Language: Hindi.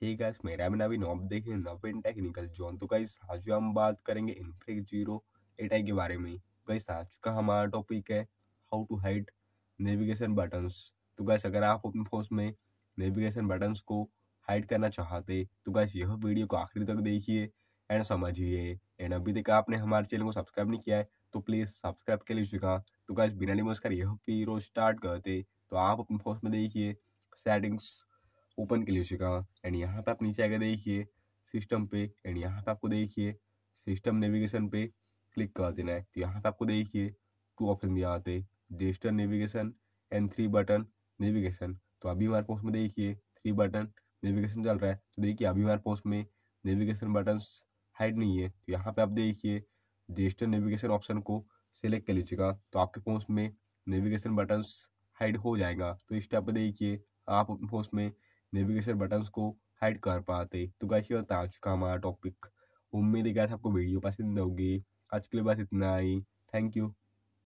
हे hey गाइस मेरा भी नवीन आप देखें नवीन टेक्निकल जोन तो गाइस आज हम बात करेंगे इनफ्लिक जीरो एटाई के बारे में गाइस आज का हमारा टॉपिक है how to hide navigation buttons तो गाइस अगर आप अपने फोन में नेविगेशन बटन्स को हाइड करना चाहते तो गाइस यह वीडियो को आखिर तक देखिए एंड समझिए एंड अभी तक आपने हमारे चैनल को सब्सक्राइब नहीं किया है तो प्लीज़ सब्सक्राइब कर लीजिएगा तो गाइस बिना नमस्कार यह वीडियो स्टार्ट करते तो आप अपने फोन में देखिए सेटिंग्स ओपन के लिए चुका एंड यहाँ पे आप नीचे आकर देखिए सिस्टम पे एंड यहाँ पे आपको देखिए सिस्टम नेविगेशन पे क्लिक कर देना है तो यहाँ पे आपको देखिए टू ऑप्शन दिया आते digital navigation and three button navigation तो अभी हमारे पोस्ट में देखिए थ्री बटन नेविगेशन चल रहा है तो देखिए अभी हमारे पोस्ट में नेविगेशन बटन हाइड नहीं है तो यहाँ पे आप देखिए डिजिटल नेविगेशन ऑप्शन को सिलेक्ट कर लीजिएगा तो आपके पोस्ट में नेविगेशन बटन हाइड हो जाएगा तो इस टाइप पर देखिए आप पोस्ट में नेविगेशन बटन्स को हाइड कर पाते तो कैसे होता आज का हमारा टॉपिक उम्मीद है गाइस आपको वीडियो पसंद होगी आज के लिए बस इतना ही थैंक यू